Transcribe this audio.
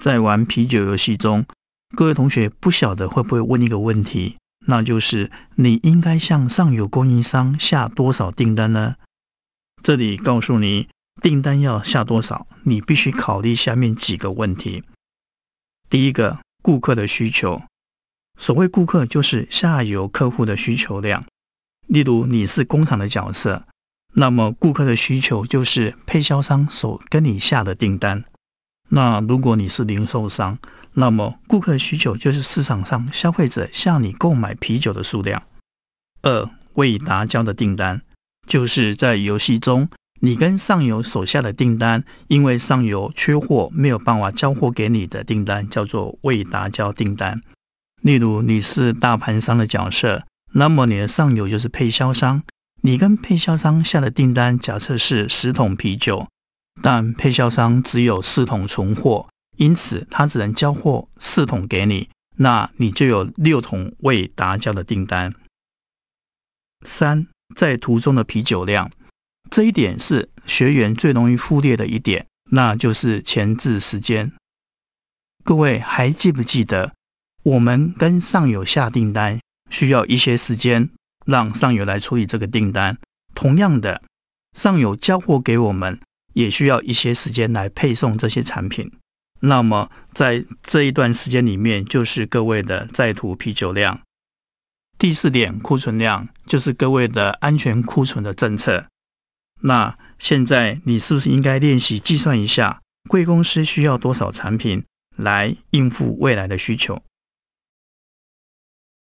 在玩啤酒游戏中，各位同学不晓得会不会问一个问题，那就是你应该向上游供应商下多少订单呢？这里告诉你，订单要下多少，你必须考虑下面几个问题。第一个，顾客的需求。所谓顾客，就是下游客户的需求量。例如你是工厂的角色，那么顾客的需求就是配销商所跟你下的订单。那如果你是零售商，那么顾客需求就是市场上消费者向你购买啤酒的数量。二未达交的订单，就是在游戏中你跟上游所下的订单，因为上游缺货没有办法交货给你的订单，叫做未达交订单。例如你是大盘商的角色，那么你的上游就是配销商，你跟配销商下的订单假设是十桶啤酒。但配销商只有四桶存货，因此他只能交货四桶给你，那你就有六桶未达交的订单。三，在途中的啤酒量，这一点是学员最容易忽略的一点，那就是前置时间。各位还记不记得，我们跟上游下订单需要一些时间，让上游来处理这个订单。同样的，上游交货给我们。也需要一些时间来配送这些产品。那么，在这一段时间里面，就是各位的在途啤酒量。第四点，库存量就是各位的安全库存的政策。那现在你是不是应该练习计算一下，贵公司需要多少产品来应付未来的需求？